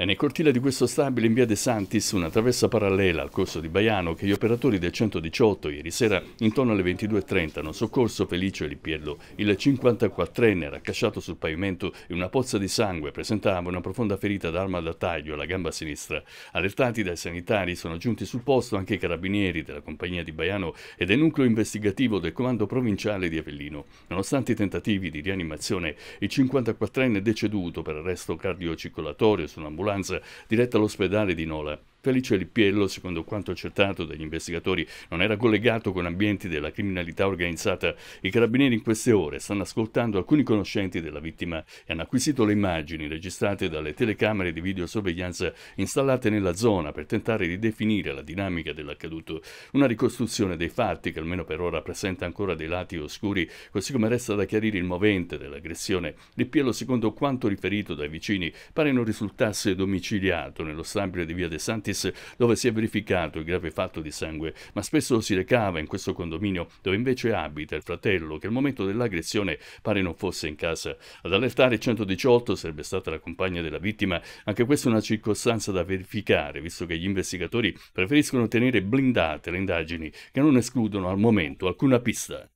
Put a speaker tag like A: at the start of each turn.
A: È nel cortile di questo stabile in via De Santis una traversa parallela al corso di Baiano che gli operatori del 118 ieri sera intorno alle 22.30 hanno soccorso Felicio Lippiello. Il 54enne era sul pavimento in una pozza di sangue presentava una profonda ferita d'arma da taglio alla gamba sinistra. Allertati dai sanitari sono giunti sul posto anche i carabinieri della compagnia di Baiano e del nucleo investigativo del comando provinciale di Avellino. Nonostante i tentativi di rianimazione, il 54enne è deceduto per arresto cardiocircolatorio su un'ambulanza un'ambulanza diretta all'ospedale di Nola. Felice Lippiello, secondo quanto accertato dagli investigatori, non era collegato con ambienti della criminalità organizzata. I carabinieri in queste ore stanno ascoltando alcuni conoscenti della vittima e hanno acquisito le immagini registrate dalle telecamere di videosorveglianza installate nella zona per tentare di definire la dinamica dell'accaduto. Una ricostruzione dei fatti che almeno per ora presenta ancora dei lati oscuri, così come resta da chiarire il movente dell'aggressione. Lippiello, secondo quanto riferito dai vicini, pare non risultasse domiciliato nello stabile di via De Santi Atlantis, dove si è verificato il grave fatto di sangue, ma spesso si recava in questo condominio dove invece abita il fratello che al momento dell'aggressione pare non fosse in casa. Ad allertare 118 sarebbe stata la compagna della vittima, anche questa è una circostanza da verificare, visto che gli investigatori preferiscono tenere blindate le indagini che non escludono al momento alcuna pista.